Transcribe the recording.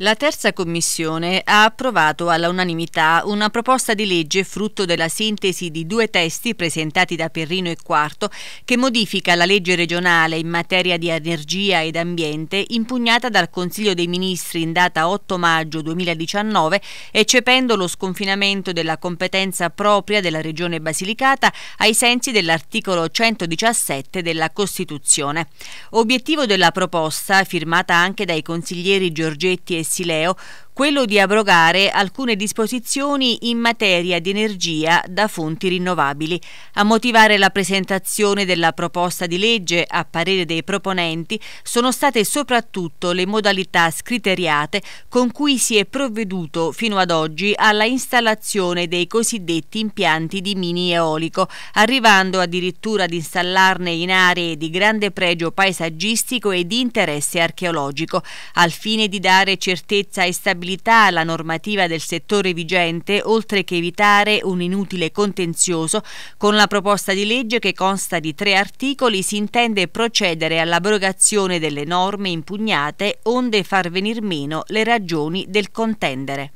La terza commissione ha approvato alla unanimità una proposta di legge frutto della sintesi di due testi presentati da Perrino e Quarto che modifica la legge regionale in materia di energia ed ambiente impugnata dal Consiglio dei Ministri in data 8 maggio 2019 eccependo lo sconfinamento della competenza propria della Regione Basilicata ai sensi dell'articolo 117 della Costituzione. Obiettivo della proposta, firmata anche dai consiglieri Giorgetti e Sileo quello di abrogare alcune disposizioni in materia di energia da fonti rinnovabili. A motivare la presentazione della proposta di legge, a parere dei proponenti, sono state soprattutto le modalità scriteriate con cui si è provveduto fino ad oggi alla installazione dei cosiddetti impianti di mini eolico, arrivando addirittura ad installarne in aree di grande pregio paesaggistico e di interesse archeologico, al fine di dare certezza e stabilità applicabilità alla normativa del settore vigente, oltre che evitare un inutile contenzioso, con la proposta di legge che consta di tre articoli si intende procedere all'abrogazione delle norme impugnate onde far venir meno le ragioni del contendere.